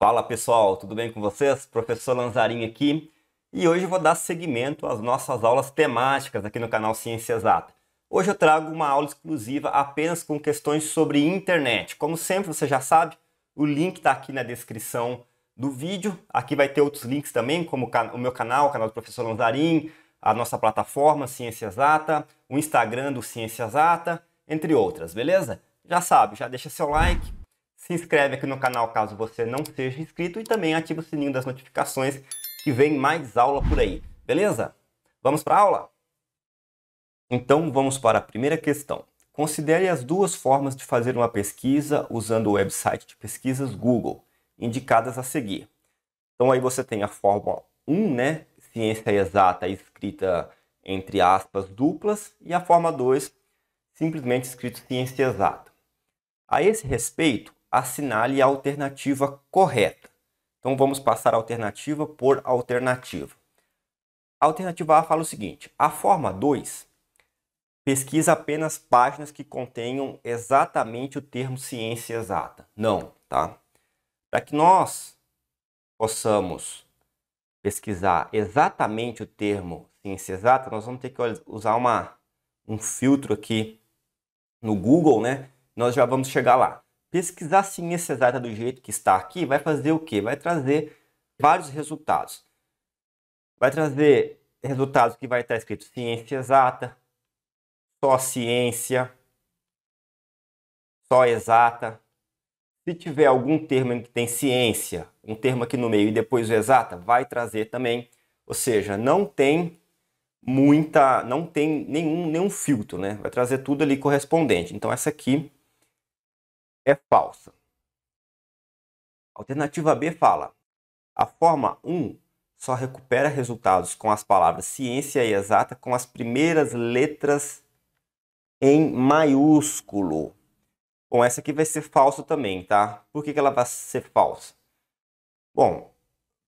Fala pessoal, tudo bem com vocês? Professor Lanzarin aqui e hoje eu vou dar seguimento às nossas aulas temáticas aqui no canal Ciências Exata. Hoje eu trago uma aula exclusiva apenas com questões sobre internet. Como sempre, você já sabe, o link está aqui na descrição do vídeo. Aqui vai ter outros links também, como o meu canal, o canal do professor Lanzarin, a nossa plataforma Ciências Exata, o Instagram do Ciências Exata, entre outras, beleza? Já sabe, já deixa seu like, se inscreve aqui no canal caso você não seja inscrito e também ativa o sininho das notificações que vem mais aula por aí. Beleza? Vamos para a aula? Então vamos para a primeira questão. Considere as duas formas de fazer uma pesquisa usando o website de pesquisas Google, indicadas a seguir. Então aí você tem a forma 1, né? Ciência exata escrita entre aspas duplas, e a forma 2, simplesmente escrito ciência exata. A esse respeito, assinale a alternativa correta. Então vamos passar alternativa por alternativa. A alternativa A fala o seguinte: a forma 2 pesquisa apenas páginas que contenham exatamente o termo ciência exata. Não, tá? Para que nós possamos pesquisar exatamente o termo ciência exata, nós vamos ter que usar uma, um filtro aqui no Google, né? Nós já vamos chegar lá. Pesquisar ciência exata do jeito que está aqui vai fazer o quê? Vai trazer vários resultados. Vai trazer resultados que vai estar escrito ciência exata, só ciência, só exata. Se tiver algum termo que tem ciência, um termo aqui no meio e depois o exata, vai trazer também. Ou seja, não tem muita, não tem nenhum, nenhum filtro, né? Vai trazer tudo ali correspondente. Então essa aqui é falsa. Alternativa B fala: a forma 1 só recupera resultados com as palavras ciência e exata com as primeiras letras em maiúsculo. Bom, essa aqui vai ser falsa também, tá? Por que, que ela vai ser falsa? Bom,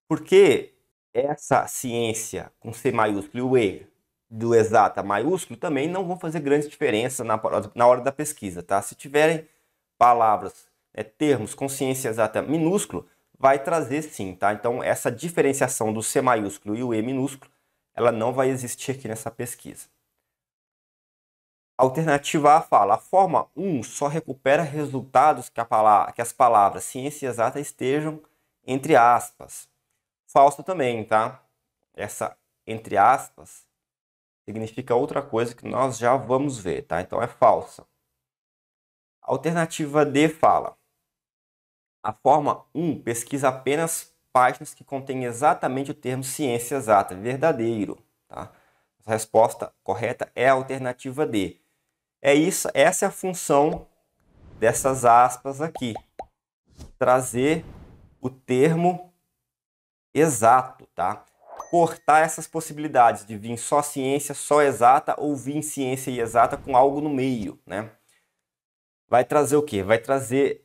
porque essa ciência com C maiúsculo e o E do exata maiúsculo também não vão fazer grande diferença na, na hora da pesquisa, tá? Se tiverem palavras, é termos, consciência exata minúsculo, vai trazer sim, tá? Então essa diferenciação do C maiúsculo e o E minúsculo, ela não vai existir aqui nessa pesquisa. alternativa A fala, a forma 1 só recupera resultados que, palavra, que as palavras ciência exata estejam entre aspas. Falso também, tá? Essa entre aspas significa outra coisa que nós já vamos ver, tá? Então é falsa. Alternativa D fala: a forma 1 pesquisa apenas páginas que contêm exatamente o termo ciência exata, verdadeiro. Tá? A resposta correta é a alternativa D. É isso, essa é a função dessas aspas aqui. Trazer o termo exato, tá? Cortar essas possibilidades de vir só ciência, só exata ou vir ciência e exata com algo no meio, né? vai trazer o quê? Vai trazer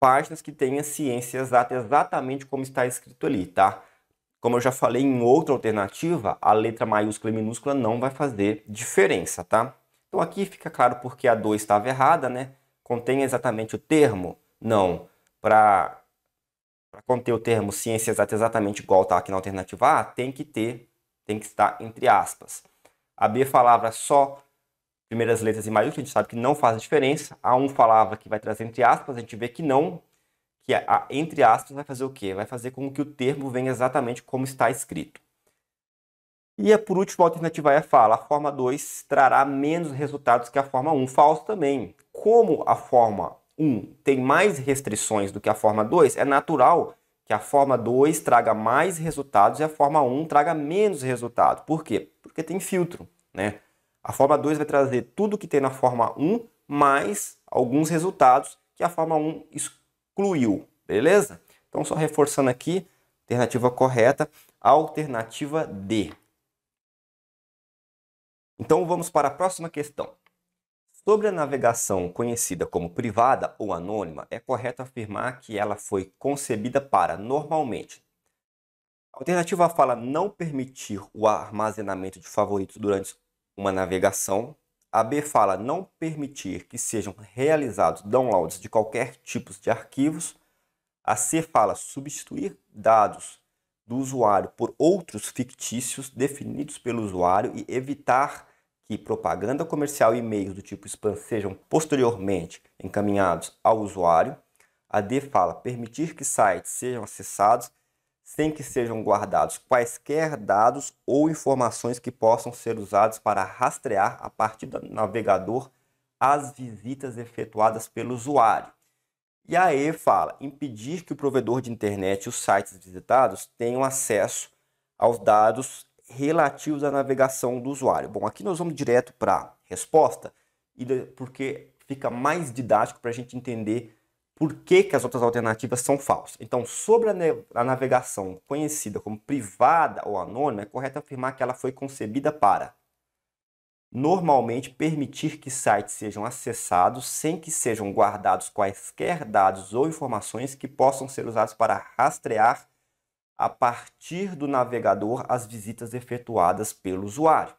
páginas que tenham ciência exata exatamente como está escrito ali, tá? Como eu já falei em outra alternativa, a letra maiúscula e minúscula não vai fazer diferença, tá? Então aqui fica claro porque a 2 estava errada, né? Contém exatamente o termo? Não. Para conter o termo ciência exata exatamente igual está aqui na alternativa A, tem que ter, tem que estar entre aspas. A B falava só primeiras letras e maiúsculas, a gente sabe que não faz diferença. A1 falava que vai trazer entre aspas, a gente vê que não, que a, entre aspas vai fazer o quê? Vai fazer com que o termo venha exatamente como está escrito. E a, é, por último, a alternativa é a fala. A forma 2 trará menos resultados que a forma 1. Falso também. Como a forma 1 tem mais restrições do que a forma 2, é natural que a forma 2 traga mais resultados e a forma 1 traga menos resultado Por quê? Porque tem filtro, né? A forma 2 vai trazer tudo que tem na forma 1, mais alguns resultados que a forma 1 excluiu, beleza? Então, só reforçando aqui, alternativa correta, alternativa D. Então, vamos para a próxima questão. Sobre a navegação conhecida como privada ou anônima, é correto afirmar que ela foi concebida para, normalmente, a alternativa fala não permitir o armazenamento de favoritos durante uma navegação. A B fala não permitir que sejam realizados downloads de qualquer tipo de arquivos. A C fala substituir dados do usuário por outros fictícios definidos pelo usuário e evitar que propaganda comercial e e-mails do tipo spam sejam posteriormente encaminhados ao usuário. A D fala permitir que sites sejam acessados sem que sejam guardados quaisquer dados ou informações que possam ser usados para rastrear a partir do navegador as visitas efetuadas pelo usuário. E aí fala impedir que o provedor de internet e os sites visitados tenham acesso aos dados relativos à navegação do usuário. Bom, aqui nós vamos direto para a resposta, porque fica mais didático para a gente entender por que, que, as outras alternativas são falsas. Então, sobre a, a navegação conhecida como privada ou anônima, é correto afirmar que ela foi concebida para normalmente permitir que sites sejam acessados sem que sejam guardados quaisquer dados ou informações que possam ser usados para rastrear a partir do navegador as visitas efetuadas pelo usuário.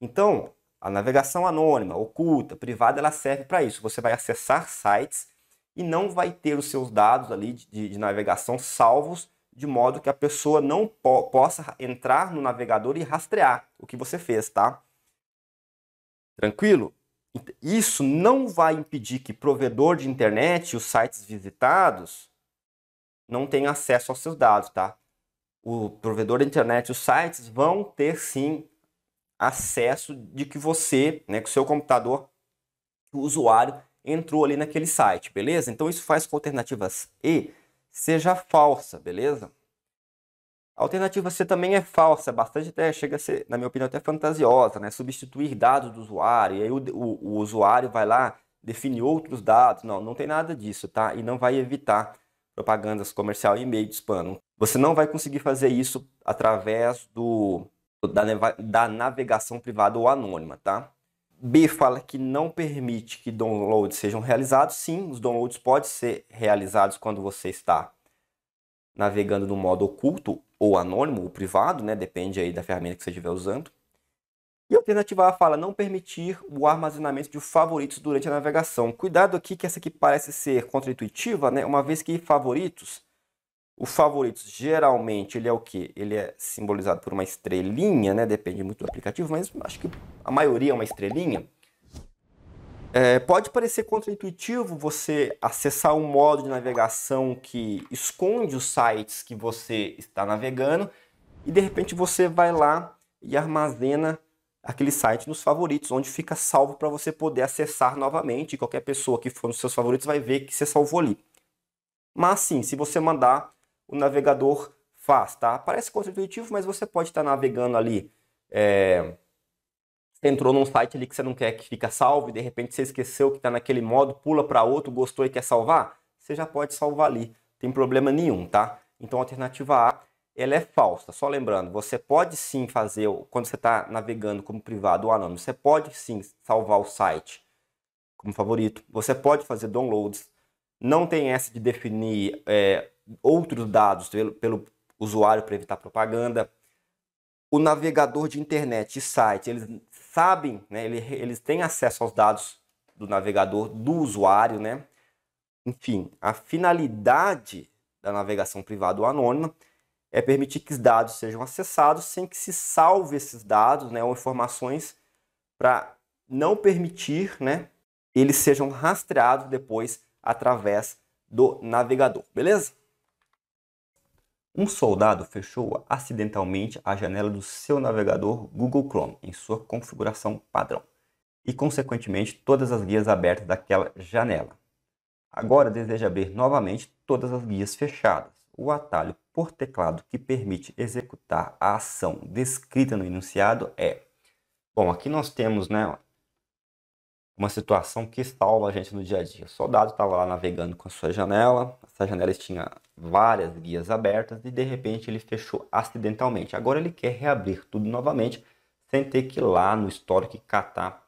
Então, a navegação anônima, oculta, privada, ela serve para isso. Você vai acessar sites e não vai ter os seus dados ali de, de navegação salvos, de modo que a pessoa não po possa entrar no navegador e rastrear o que você fez, tá? Tranquilo? Isso não vai impedir que provedor de internet, os sites visitados, não tenham acesso aos seus dados, tá? O provedor de internet, os sites vão ter sim acesso de que você, né, que o seu computador, o usuário entrou ali naquele site, beleza? Então isso faz com que a alternativa E seja falsa, beleza? A alternativa C também é falsa, é bastante até chega a ser, na minha opinião, até fantasiosa, né? Substituir dados do usuário, e aí o, o, o usuário vai lá define outros dados. Não, não tem nada disso, tá? E não vai evitar propagandas comercial e e-mail de spam. Você não vai conseguir fazer isso através do da, da navegação privada ou anônima, tá? B fala que não permite que downloads sejam realizados. Sim, os downloads podem ser realizados quando você está navegando no modo oculto ou anônimo ou privado, né? Depende aí da ferramenta que você estiver usando. E a alternativa A fala não permitir o armazenamento de favoritos durante a navegação. Cuidado aqui que essa aqui parece ser contraintuitiva, né? Uma vez que favoritos o favorito geralmente ele é o que? Ele é simbolizado por uma estrelinha, né? Depende muito do aplicativo, mas acho que a maioria é uma estrelinha. É, pode parecer contraintuitivo você acessar um modo de navegação que esconde os sites que você está navegando e de repente você vai lá e armazena aquele site nos favoritos, onde fica salvo para você poder acessar novamente. Qualquer pessoa que for nos seus favoritos vai ver que você salvou ali. Mas sim, se você mandar o navegador faz, tá? Parece contraintuitivo, mas você pode estar tá navegando ali. É... Você entrou num site ali que você não quer que fica salvo e de repente você esqueceu que está naquele modo, pula para outro, gostou e quer salvar, você já pode salvar ali. Tem problema nenhum, tá? Então a alternativa A ela é falsa. Só lembrando, você pode sim fazer, quando você está navegando como privado ou anônimo, você pode sim salvar o site como favorito, você pode fazer downloads. Não tem essa de definir é, outros dados pelo, pelo usuário para evitar propaganda. O navegador de internet e site, eles sabem, né, eles têm acesso aos dados do navegador, do usuário, né? Enfim, a finalidade da navegação privada ou anônima é permitir que os dados sejam acessados sem que se salve esses dados né, ou informações para não permitir né, eles sejam rastreados depois através do navegador, beleza? Um soldado fechou acidentalmente a janela do seu navegador Google Chrome em sua configuração padrão e, consequentemente, todas as guias abertas daquela janela. Agora deseja abrir novamente todas as guias fechadas. O atalho por teclado que permite executar a ação descrita no enunciado é. Bom, aqui nós temos né, uma situação que salva a gente no dia a dia. O soldado estava lá navegando com a sua janela, essa janela tinha várias guias abertas e de repente ele fechou acidentalmente. Agora ele quer reabrir tudo novamente sem ter que ir lá no histórico catar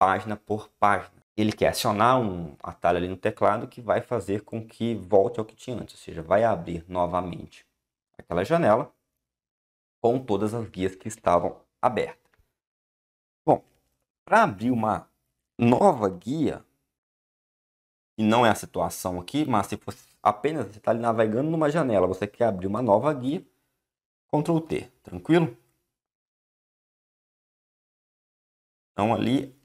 página por página. Ele quer acionar um atalho ali no teclado que vai fazer com que volte ao que tinha antes, ou seja, vai abrir novamente aquela janela com todas as guias que estavam abertas. Para abrir uma nova guia, e não é a situação aqui, mas se fosse apenas você está navegando numa janela, você quer abrir uma nova guia, Ctrl T, tranquilo? Então ali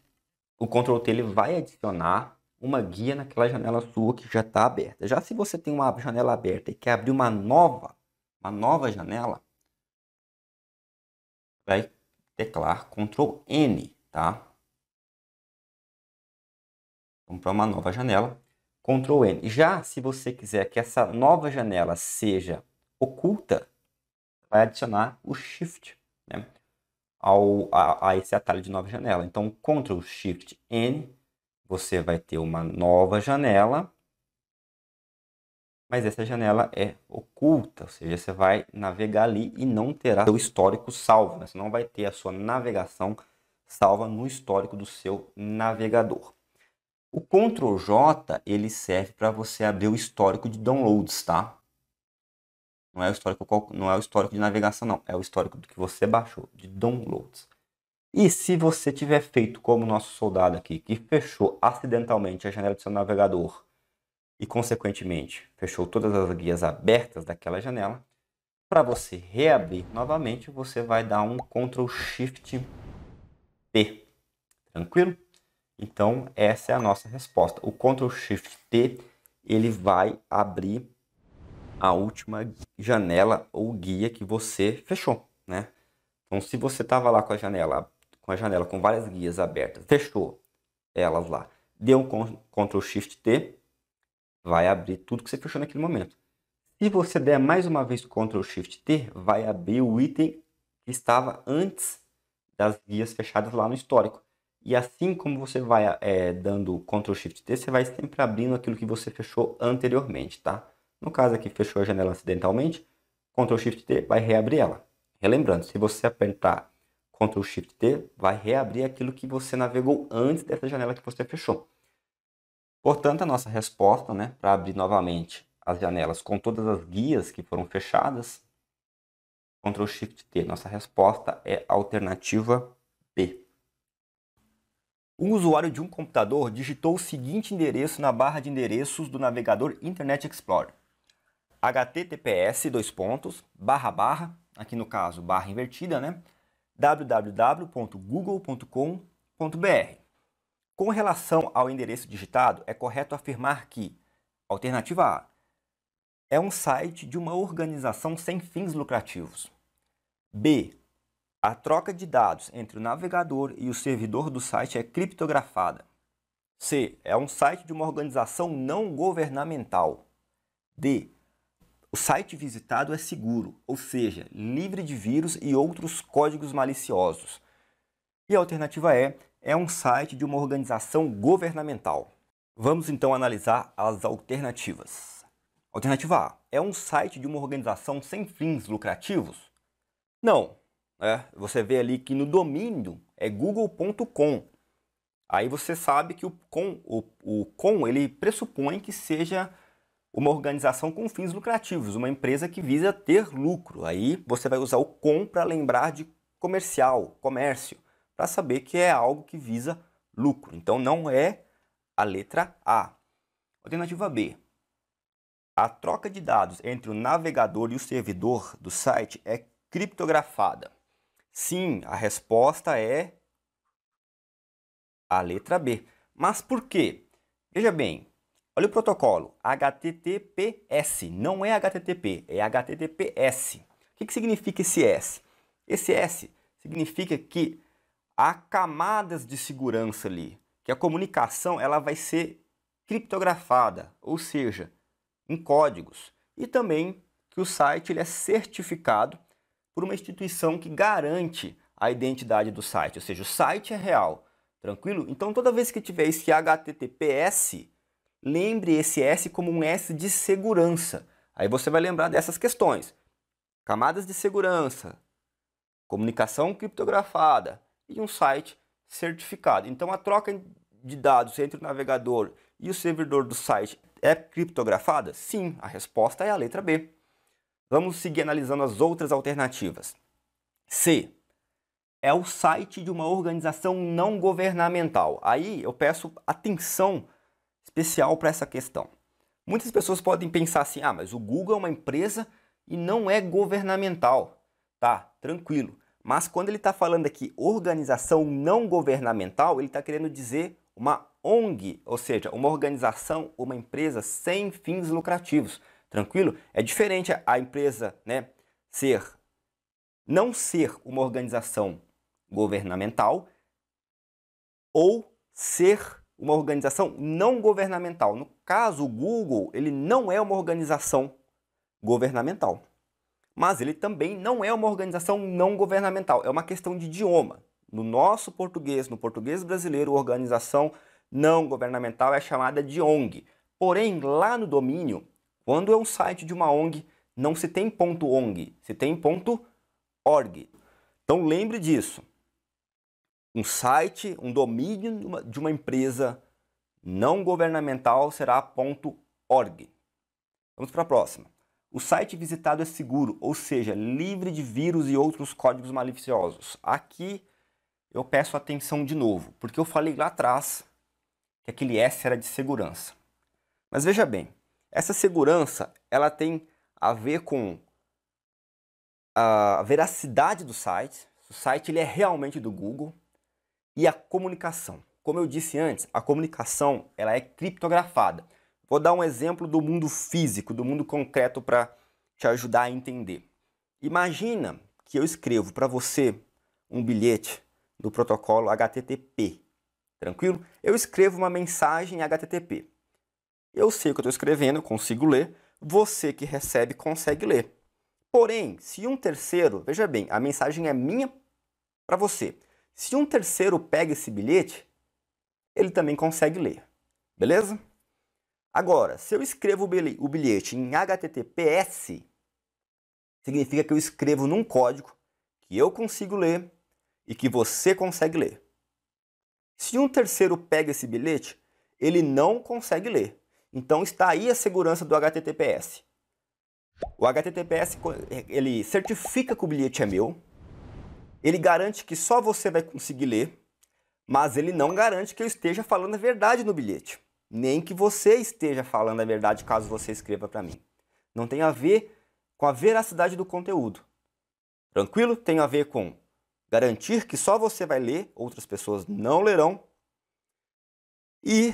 o Ctrl T ele vai adicionar uma guia naquela janela sua que já está aberta. Já se você tem uma janela aberta e quer abrir uma nova, uma nova janela, vai teclar Ctrl N, tá? Vamos para uma nova janela. Ctrl N. Já se você quiser que essa nova janela seja oculta, vai adicionar o Shift né, ao, a, a, esse atalho de nova janela. Então, Ctrl Shift N, você vai ter uma nova janela, mas essa janela é oculta, ou seja, você vai navegar ali e não terá seu histórico salvo, né? você não vai ter a sua navegação salva no histórico do seu navegador. O Ctrl J ele serve para você abrir o histórico de downloads, tá? Não é o histórico não é o histórico de navegação não, é o histórico do que você baixou de downloads. E se você tiver feito como nosso soldado aqui, que fechou acidentalmente a janela do seu navegador e consequentemente fechou todas as guias abertas daquela janela, para você reabrir novamente, você vai dar um Ctrl Shift P. Tranquilo? Então, essa é a nossa resposta. O Ctrl Shift T, ele vai abrir a última janela ou guia que você fechou, né? Então, se você estava lá com a janela, com a janela com várias guias abertas, fechou elas lá, deu um Ctrl Shift T, vai abrir tudo que você fechou naquele momento. Se você der mais uma vez Ctrl Shift T, vai abrir o item que estava antes das guias fechadas lá no histórico. E assim como você vai é, dando Ctrl Shift T, você vai sempre abrindo aquilo que você fechou anteriormente, tá? No caso aqui, fechou a janela acidentalmente, Ctrl Shift T vai reabrir ela. Relembrando, se você apertar Ctrl Shift T, vai reabrir aquilo que você navegou antes dessa janela que você fechou. Portanto, a nossa resposta, né, para abrir novamente as janelas com todas as guias que foram fechadas, Ctrl Shift T, nossa resposta é alternativa B. Um usuário de um computador digitou o seguinte endereço na barra de endereços do navegador Internet Explorer: https dois pontos, barra barra, aqui no caso barra invertida, né? www.google.com.br. Com relação ao endereço digitado, é correto afirmar que alternativa A é um site de uma organização sem fins lucrativos. B a troca de dados entre o navegador e o servidor do site é criptografada. C. É um site de uma organização não governamental. D. O site visitado é seguro, ou seja, livre de vírus e outros códigos maliciosos. E a alternativa E é um site de uma organização governamental. Vamos então analisar as alternativas. Alternativa A é um site de uma organização sem fins lucrativos? Não, né? Você vê ali que no domínio é google.com. Aí você sabe que o com, o, o com ele pressupõe que seja uma organização com fins lucrativos, uma empresa que visa ter lucro. Aí você vai usar o com para lembrar de comercial, comércio, para saber que é algo que visa lucro. Então não é a letra A. Alternativa B. A troca de dados entre o navegador e o servidor do site é criptografada. Sim, a resposta é a letra B. Mas por quê? Veja bem, olha o protocolo HTTPS. Não é HTTP, é HTTPS. O que, que significa esse S? Esse S significa que há camadas de segurança ali, que a comunicação ela vai ser criptografada, ou seja, em códigos. E também que o site ele é certificado por uma instituição que garante a identidade do site, ou seja, o site é real, tranquilo? Então toda vez que tiver esse HTTPS, lembre esse S como um S de segurança. Aí você vai lembrar dessas questões. Camadas de segurança, comunicação criptografada e um site certificado. Então a troca de dados entre o navegador e o servidor do site é criptografada? Sim, a resposta é a letra B. Vamos seguir analisando as outras alternativas. C. É o site de uma organização não governamental. Aí eu peço atenção especial para essa questão. Muitas pessoas podem pensar assim: ah, mas o Google é uma empresa e não é governamental. Tá, tranquilo. Mas quando ele está falando aqui organização não governamental, ele está querendo dizer uma ONG, ou seja, uma organização, uma empresa sem fins lucrativos. Tranquilo? É diferente a empresa né, ser não ser uma organização governamental ou ser uma organização não governamental. No caso, o Google, ele não é uma organização governamental. Mas ele também não é uma organização não governamental, é uma questão de idioma. No nosso português, no português brasileiro, organização não governamental é chamada de ONG. Porém, lá no domínio quando é um site de uma ONG, não se tem ponto .ong, se tem ponto .org. Então lembre disso. Um site, um domínio de uma empresa não governamental será ponto .org. Vamos para a próxima. O site visitado é seguro, ou seja, livre de vírus e outros códigos maliciosos. Aqui eu peço atenção de novo, porque eu falei lá atrás que aquele S era de segurança. Mas veja bem, essa segurança, ela tem a ver com a veracidade do site, se o site ele é realmente do Google, e a comunicação. Como eu disse antes, a comunicação ela é criptografada. Vou dar um exemplo do mundo físico, do mundo concreto para te ajudar a entender. Imagina que eu escrevo para você um bilhete do protocolo HTTP. Tranquilo? Eu escrevo uma mensagem HTTP. Eu sei o que eu estou escrevendo, eu consigo ler. Você que recebe consegue ler. Porém, se um terceiro, veja bem, a mensagem é minha para você. Se um terceiro pega esse bilhete, ele também consegue ler. Beleza? Agora, se eu escrevo o bilhete em HTTPS, significa que eu escrevo num código que eu consigo ler e que você consegue ler. Se um terceiro pega esse bilhete, ele não consegue ler. Então está aí a segurança do HTTPS. O HTTPS ele certifica que o bilhete é meu, ele garante que só você vai conseguir ler, mas ele não garante que eu esteja falando a verdade no bilhete, nem que você esteja falando a verdade caso você escreva para mim. Não tem a ver com a veracidade do conteúdo. Tranquilo? Tem a ver com garantir que só você vai ler, outras pessoas não lerão, e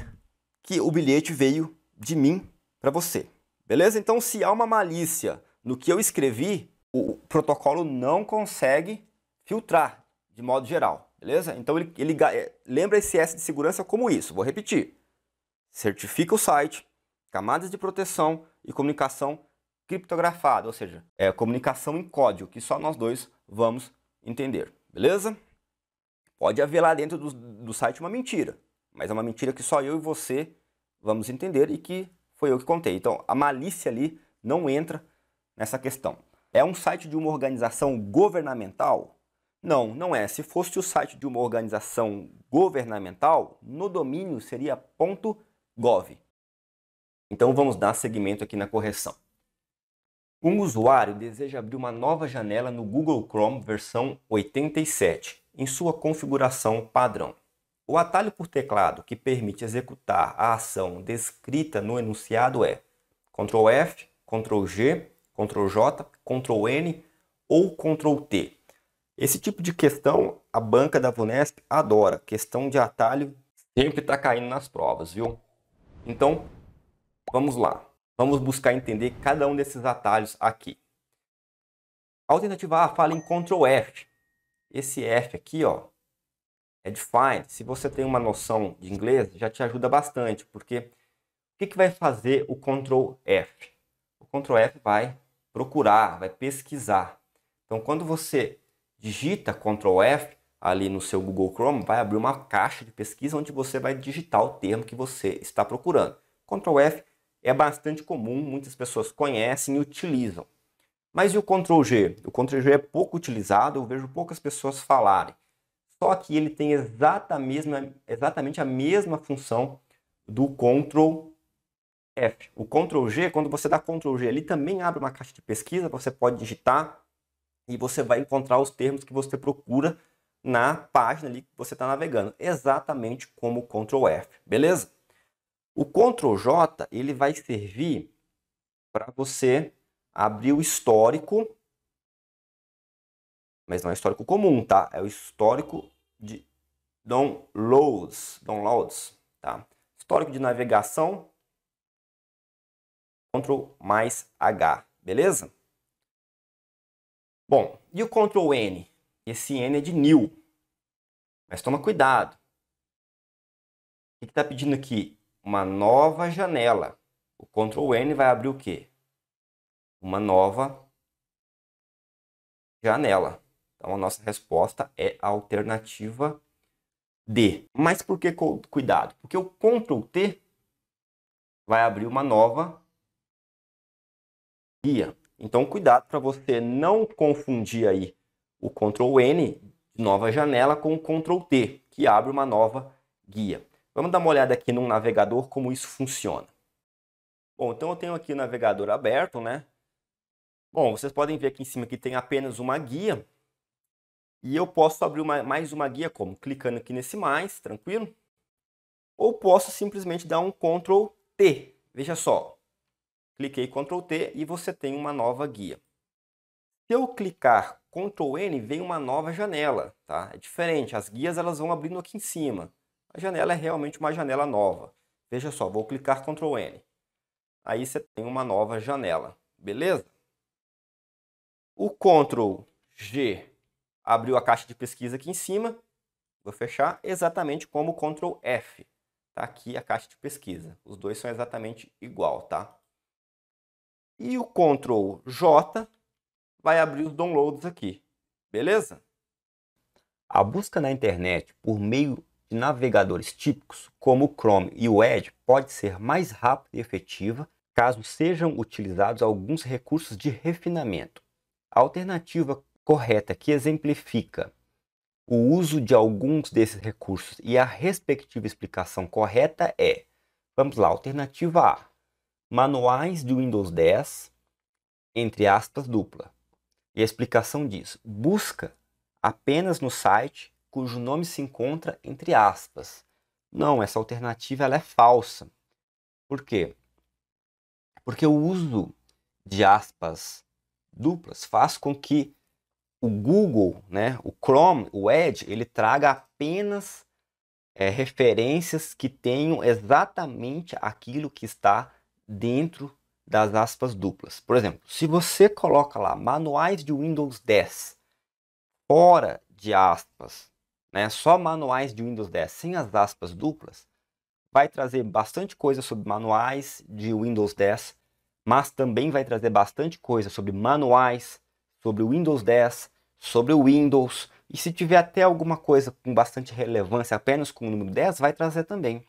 que o bilhete veio de mim para você. Beleza? Então, se há uma malícia no que eu escrevi, o protocolo não consegue filtrar de modo geral. Beleza? Então, ele, ele eh, lembra esse S de segurança como isso. Vou repetir: certifica o site, camadas de proteção e comunicação criptografada, ou seja, é comunicação em código que só nós dois vamos entender. Beleza? Pode haver lá dentro do, do site uma mentira, mas é uma mentira que só eu e você vamos entender, e que foi eu que contei. Então, a malícia ali não entra nessa questão. É um site de uma organização governamental? Não, não é. Se fosse o site de uma organização governamental, no domínio seria .gov. Então vamos dar seguimento aqui na correção. Um usuário deseja abrir uma nova janela no Google Chrome versão 87 em sua configuração padrão. O atalho por teclado que permite executar a ação descrita no enunciado é Ctrl F, Ctrl G, Ctrl J, Ctrl N ou Ctrl T. Esse tipo de questão a banca da Vunesp adora. Questão de atalho sempre está caindo nas provas, viu? Então, vamos lá. Vamos buscar entender cada um desses atalhos aqui. A alternativa A fala em Ctrl F. Esse F aqui, ó, é define. se você tem uma noção de inglês, já te ajuda bastante, porque o que, que vai fazer o Ctrl F? O Ctrl F vai procurar, vai pesquisar. Então, quando você digita Ctrl F ali no seu Google Chrome, vai abrir uma caixa de pesquisa onde você vai digitar o termo que você está procurando. Ctrl F é bastante comum, muitas pessoas conhecem e utilizam. Mas e o Ctrl G? O Ctrl G é pouco utilizado, eu vejo poucas pessoas falarem só que ele tem exatamente a, mesma, exatamente a mesma função do Ctrl F. O Ctrl G, quando você dá Ctrl G, ele também abre uma caixa de pesquisa, você pode digitar e você vai encontrar os termos que você procura na página ali que você está navegando, exatamente como o Ctrl F, beleza? O Ctrl J ele vai servir para você abrir o histórico mas não é histórico comum, tá? É o histórico de downloads, downloads, tá? Histórico de navegação, Ctrl mais H, beleza? Bom, e o Ctrl N? Esse N é de new, mas toma cuidado. O que está pedindo aqui? Uma nova janela. O Ctrl N vai abrir o quê? Uma nova janela. Então a nossa resposta é a alternativa D. Mas por que cuidado? Porque o Ctrl T vai abrir uma nova guia. Então cuidado para você não confundir aí o Ctrl N, nova janela, com o Ctrl T, que abre uma nova guia. Vamos dar uma olhada aqui no navegador como isso funciona. Bom, então eu tenho aqui o navegador aberto, né? Bom, vocês podem ver aqui em cima que tem apenas uma guia. E eu posso abrir uma, mais uma guia como? Clicando aqui nesse mais, tranquilo? Ou posso simplesmente dar um Ctrl T. Veja só. Cliquei Ctrl T e você tem uma nova guia. Se eu clicar Ctrl N, vem uma nova janela, tá? É diferente, as guias elas vão abrindo aqui em cima. A janela é realmente uma janela nova. Veja só, vou clicar Ctrl N. Aí você tem uma nova janela, beleza? O Ctrl G abriu a caixa de pesquisa aqui em cima, vou fechar exatamente como Ctrl F. Tá aqui a caixa de pesquisa. Os dois são exatamente igual, tá? E o Ctrl J vai abrir os downloads aqui. Beleza? A busca na internet por meio de navegadores típicos como o Chrome e o Edge pode ser mais rápida e efetiva caso sejam utilizados alguns recursos de refinamento. A alternativa correta, que exemplifica o uso de alguns desses recursos e a respectiva explicação correta é, vamos lá, alternativa A, manuais de Windows 10, entre aspas, dupla. E a explicação diz, busca apenas no site cujo nome se encontra entre aspas. Não, essa alternativa ela é falsa. Por quê? Porque o uso de aspas duplas faz com que o Google, né, o Chrome, o Edge, ele traga apenas é, referências que tenham exatamente aquilo que está dentro das aspas duplas. Por exemplo, se você coloca lá manuais de Windows 10 fora de aspas, né, só manuais de Windows 10 sem as aspas duplas, vai trazer bastante coisa sobre manuais de Windows 10, mas também vai trazer bastante coisa sobre manuais sobre o Windows 10, sobre o Windows. E se tiver até alguma coisa com bastante relevância apenas com o número 10, vai trazer também.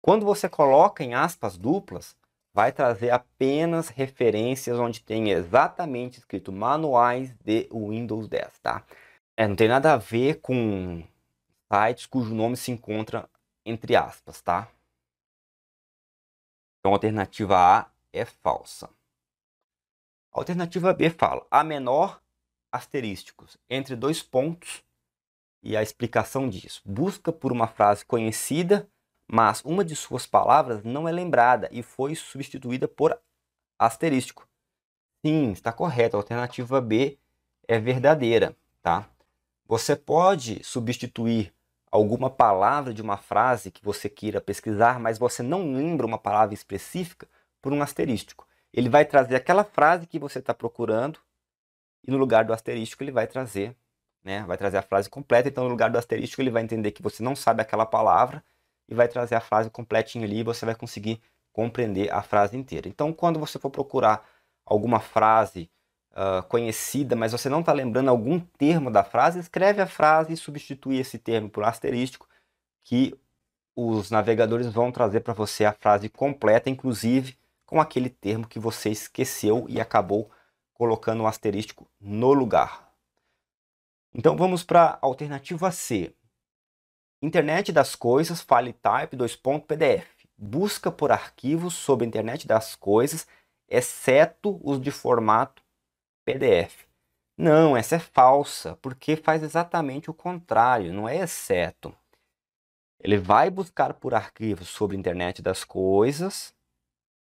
Quando você coloca em aspas duplas, vai trazer apenas referências onde tem exatamente escrito manuais de Windows 10, tá? É, não tem nada a ver com sites cujo nome se encontra entre aspas, tá? Então a alternativa A é falsa. Alternativa B fala A menor asterísticos entre dois pontos e a explicação disso. Busca por uma frase conhecida, mas uma de suas palavras não é lembrada e foi substituída por asterístico. Sim, está correto. A alternativa B é verdadeira, tá? Você pode substituir alguma palavra de uma frase que você queira pesquisar, mas você não lembra uma palavra específica por um asterístico ele vai trazer aquela frase que você está procurando e no lugar do asterístico ele vai trazer, né? Vai trazer a frase completa. Então no lugar do asterístico ele vai entender que você não sabe aquela palavra e vai trazer a frase completinha ali e você vai conseguir compreender a frase inteira. Então quando você for procurar alguma frase uh, conhecida, mas você não está lembrando algum termo da frase, escreve a frase e substitui esse termo por asterístico que os navegadores vão trazer para você a frase completa, inclusive com aquele termo que você esqueceu e acabou colocando um asterístico no lugar. Então vamos para a alternativa C. Internet das coisas, FileType, 2.pdf. Busca por arquivos sobre internet das coisas, exceto os de formato PDF. Não, essa é falsa, porque faz exatamente o contrário, não é exceto. Ele vai buscar por arquivos sobre internet das coisas,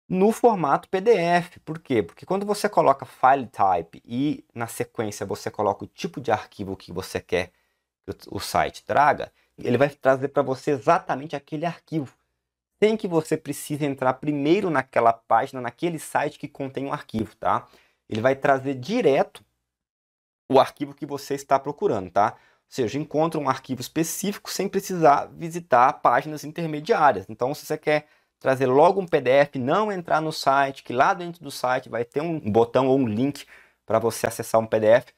no formato PDF. Por quê? Porque quando você coloca file type e na sequência você coloca o tipo de arquivo que você quer que o site traga, ele vai trazer para você exatamente aquele arquivo. Sem que você precise entrar primeiro naquela página, naquele site que contém o um arquivo, tá? Ele vai trazer direto o arquivo que você está procurando, tá? Ou seja, encontra um arquivo específico sem precisar visitar páginas intermediárias. Então, se você quer trazer logo um PDF, não entrar no site, que lá dentro do site vai ter um botão ou um link para você acessar um PDF.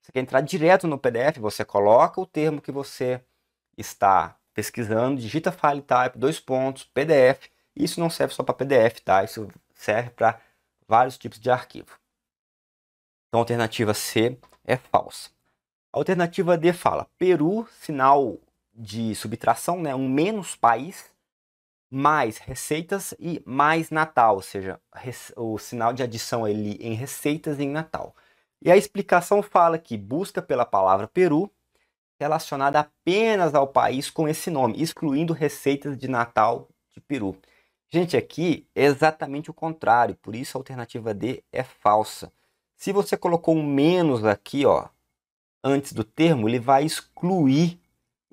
Você quer entrar direto no PDF, você coloca o termo que você está pesquisando, digita file type, dois pontos, PDF. Isso não serve só para PDF, tá? Isso serve para vários tipos de arquivo. Então, a alternativa C é falsa. A alternativa D fala Peru, sinal de subtração, né? um menos país, mais receitas e mais Natal, ou seja, o sinal de adição ali em receitas e em Natal. E a explicação fala que busca pela palavra Peru relacionada apenas ao país com esse nome, excluindo receitas de Natal de Peru. Gente, aqui é exatamente o contrário, por isso a alternativa D é falsa. Se você colocou um menos aqui, ó, antes do termo, ele vai excluir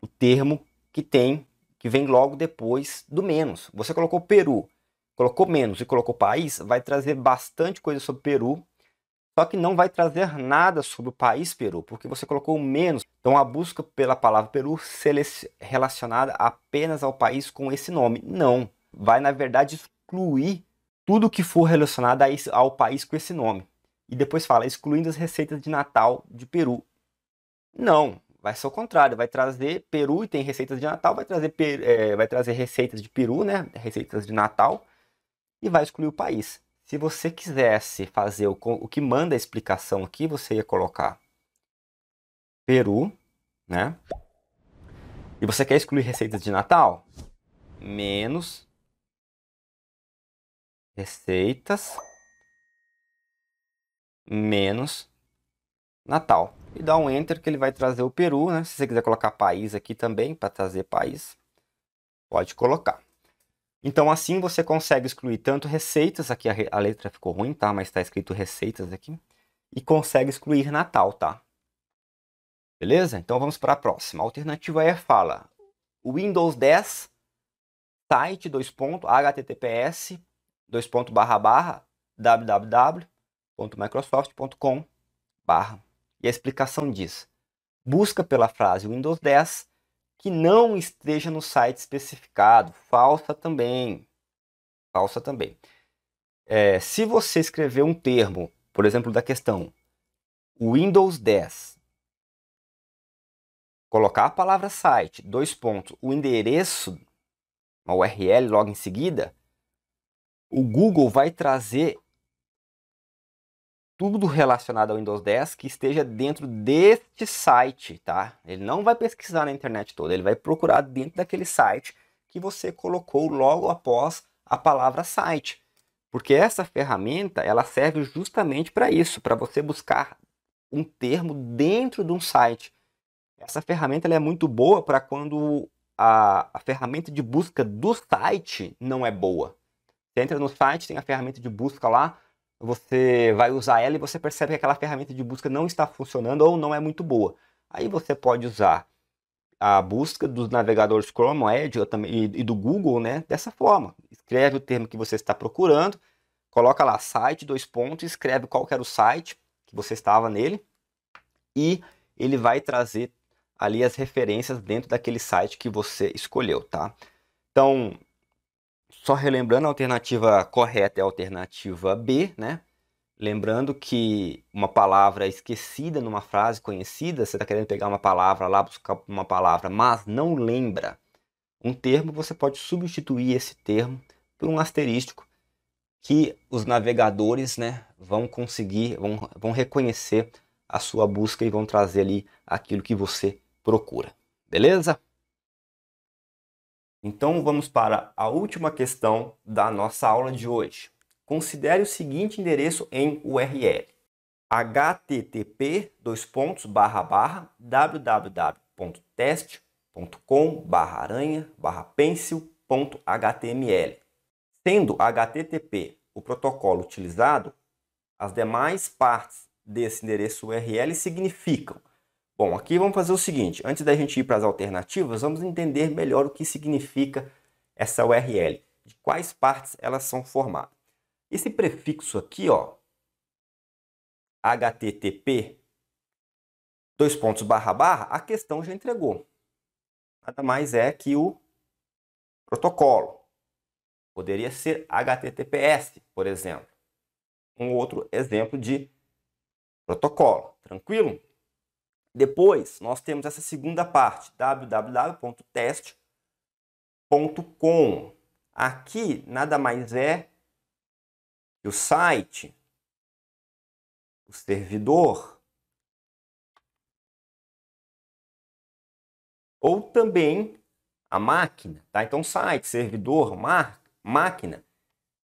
o termo que tem que vem logo depois do menos. Você colocou Peru, colocou menos e colocou país, vai trazer bastante coisa sobre Peru, só que não vai trazer nada sobre o país Peru, porque você colocou menos. Então a busca pela palavra Peru relacionada apenas ao país com esse nome. Não, vai na verdade excluir tudo que for relacionado esse, ao país com esse nome. E depois fala, excluindo as receitas de Natal de Peru. Não, Vai ser o contrário, vai trazer peru e tem receitas de Natal, vai trazer, per, é, vai trazer receitas de peru, né? Receitas de Natal e vai excluir o país. Se você quisesse fazer o, o que manda a explicação aqui, você ia colocar peru, né? E você quer excluir receitas de Natal? Menos receitas menos Natal. E dá um Enter que ele vai trazer o Peru, né? Se você quiser colocar país aqui também, para trazer país, pode colocar. Então assim você consegue excluir tanto receitas, aqui a, re... a letra ficou ruim, tá? Mas está escrito receitas aqui. E consegue excluir Natal, tá? Beleza? Então vamos para a próxima. A alternativa é fala Windows 10 site dois ponto https dois ponto barra barra www.microsoft.com barra e a explicação diz: busca pela frase Windows 10 que não esteja no site especificado. Falsa também. Falsa também. É, se você escrever um termo, por exemplo, da questão Windows 10, colocar a palavra site, dois pontos, o endereço, uma URL logo em seguida, o Google vai trazer tudo relacionado ao Windows 10 que esteja dentro deste site, tá? Ele não vai pesquisar na internet toda, ele vai procurar dentro daquele site que você colocou logo após a palavra site. Porque essa ferramenta, ela serve justamente para isso, para você buscar um termo dentro de um site. Essa ferramenta é muito boa para quando a, a ferramenta de busca do site não é boa. Você entra no site, tem a ferramenta de busca lá, você vai usar ela e você percebe que aquela ferramenta de busca não está funcionando ou não é muito boa. Aí você pode usar a busca dos navegadores Chrome, Edge e do Google, né? Dessa forma. Escreve o termo que você está procurando, coloca lá site, dois pontos, escreve qual era o site que você estava nele e ele vai trazer ali as referências dentro daquele site que você escolheu, tá? Então, só relembrando, a alternativa correta é a alternativa B, né? Lembrando que uma palavra esquecida numa frase conhecida, você está querendo pegar uma palavra lá, buscar uma palavra, mas não lembra um termo, você pode substituir esse termo por um asterisco que os navegadores né, vão conseguir, vão, vão reconhecer a sua busca e vão trazer ali aquilo que você procura. Beleza? Então vamos para a última questão da nossa aula de hoje. Considere o seguinte endereço em URL: http www.test.com/aranha/pencil.html. Sendo HTTP o protocolo utilizado, as demais partes desse endereço URL significam Bom, aqui vamos fazer o seguinte, antes da gente ir para as alternativas, vamos entender melhor o que significa essa URL, de quais partes elas são formadas. Esse prefixo aqui, ó, http, dois pontos, barra, barra, a questão já entregou. Nada mais é que o protocolo. Poderia ser HTTPS, por exemplo. Um outro exemplo de protocolo. Tranquilo? Depois, nós temos essa segunda parte, www.test.com. Aqui, nada mais é que o site, o servidor, ou também a máquina, tá? Então, site, servidor, mar, máquina,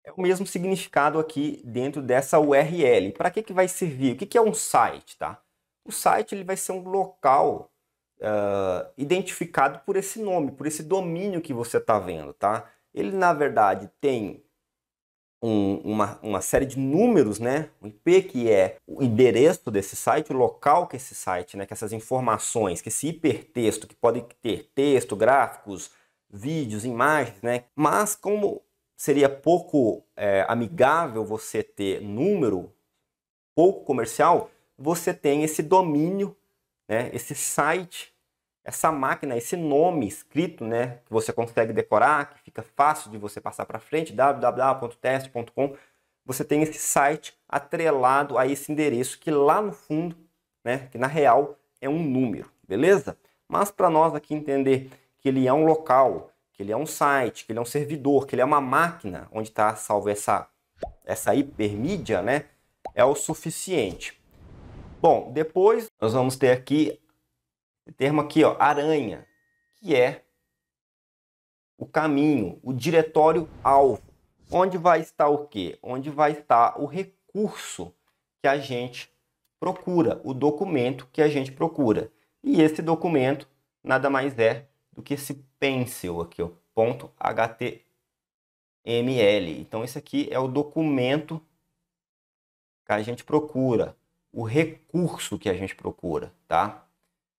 é o mesmo significado aqui dentro dessa URL. Para que, que vai servir? O que, que é um site, tá? o site ele vai ser um local uh, identificado por esse nome, por esse domínio que você está vendo, tá? Ele, na verdade, tem um, uma, uma série de números, né? O IP que é o endereço desse site, o local que esse site, né? Que essas informações, que esse hipertexto, que pode ter texto, gráficos, vídeos, imagens, né? Mas como seria pouco é, amigável você ter número pouco comercial, você tem esse domínio, né, esse site, essa máquina, esse nome escrito, né, que você consegue decorar, que fica fácil de você passar para frente, www.teste.com. Você tem esse site atrelado a esse endereço que lá no fundo, né, que na real é um número, beleza? Mas para nós aqui entender que ele é um local, que ele é um site, que ele é um servidor, que ele é uma máquina onde está salvo essa, essa hipermídia, né? É o suficiente. Bom, depois nós vamos ter aqui o termo aqui, ó, aranha, que é o caminho, o diretório alvo. Onde vai estar o quê? Onde vai estar o recurso que a gente procura, o documento que a gente procura. E esse documento nada mais é do que esse pencil aqui, ó, ponto .html. Então esse aqui é o documento que a gente procura o recurso que a gente procura, tá?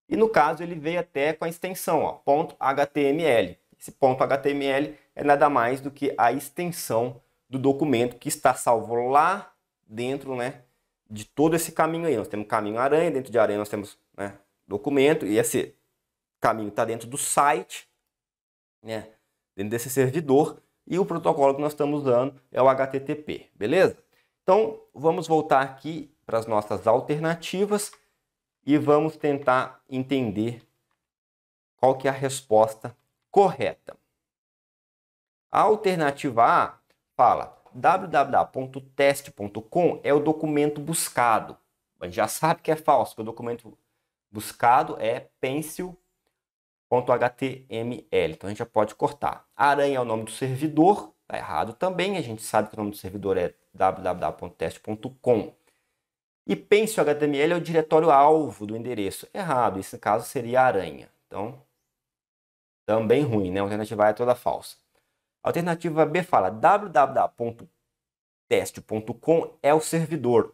E no caso ele veio até com a extensão, ó, ponto .html. Esse ponto .html é nada mais do que a extensão do documento que está salvo lá dentro, né, de todo esse caminho aí. Nós temos caminho aranha, dentro de aranha nós temos, né, documento e esse caminho está dentro do site, né, dentro desse servidor e o protocolo que nós estamos usando é o HTTP, beleza? Então, vamos voltar aqui para as nossas alternativas e vamos tentar entender qual que é a resposta correta. A alternativa A fala www.teste.com é o documento buscado. A gente já sabe que é falso, que o documento buscado é pencil.html. Então a gente já pode cortar. Aranha é o nome do servidor, tá errado também. A gente sabe que o nome do servidor é www.teste.com. E pense o HTML é o diretório-alvo do endereço. Errado, esse caso seria aranha. Então, também ruim, né? A alternativa A é toda falsa. A alternativa B fala www.teste.com é o servidor.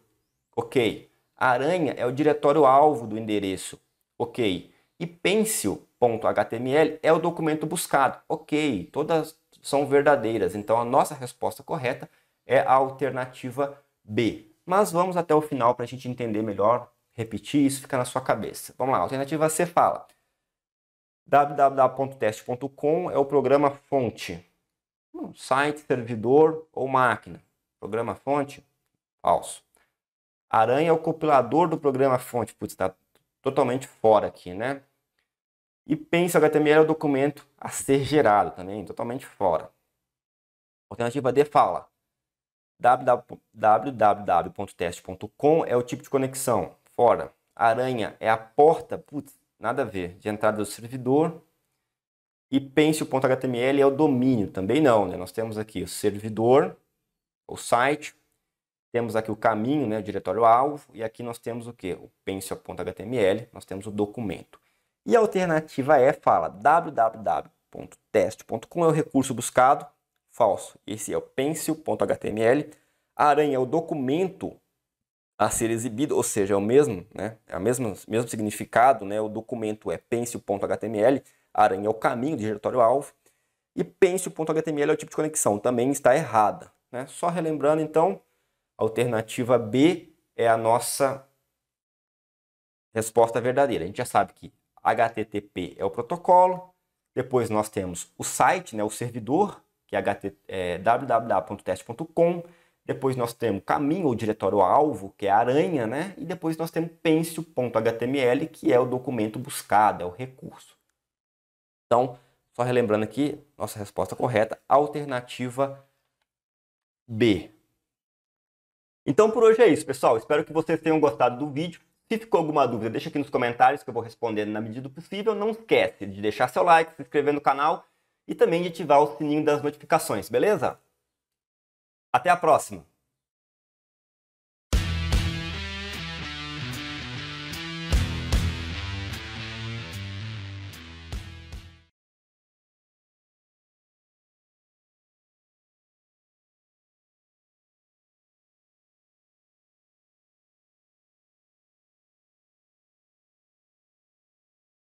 Ok. A aranha é o diretório-alvo do endereço. Ok. E pencil.html é o documento buscado. Ok. Todas são verdadeiras. Então, a nossa resposta correta é a alternativa B. Mas vamos até o final para a gente entender melhor, repetir isso, fica na sua cabeça. Vamos lá, alternativa C fala. www.teste.com é o programa fonte. Um site, servidor ou máquina. Programa fonte? Falso. Aranha é o compilador do programa fonte. Putz, está totalmente fora aqui, né? E pense HTML é o documento a ser gerado também, totalmente fora. Alternativa D fala: www.teste.com é o tipo de conexão, fora. Aranha é a porta, putz, nada a ver, de entrada do servidor. E pense.html é o domínio, também não, né? Nós temos aqui o servidor, o site, temos aqui o caminho, né, o diretório-alvo, e aqui nós temos o que? O pencil.html, nós temos o documento. E a alternativa é, fala, www.test.com é o recurso buscado, falso. Esse é o pencil.html. Aranha é o documento a ser exibido, ou seja, é o mesmo, né? É o mesmo, mesmo significado, né? O documento é pencil.html, aranha é o caminho do diretório-alvo, e pencil.html é o tipo de conexão, também está errada. Né? Só relembrando, então, a alternativa B é a nossa resposta verdadeira. A gente já sabe que HTTP é o protocolo, depois nós temos o site, né, o servidor, que é, é www.teste.com. Depois nós temos caminho ou diretório-alvo, que é aranha, né? E depois nós temos pencil.html, que é o documento buscado, é o recurso. Então, só relembrando aqui, nossa resposta correta, alternativa B. Então por hoje é isso, pessoal. Espero que vocês tenham gostado do vídeo. Se ficou alguma dúvida, deixa aqui nos comentários que eu vou respondendo na medida do possível. Não esquece de deixar seu like, se inscrever no canal e também de ativar o sininho das notificações, beleza? Até a próxima!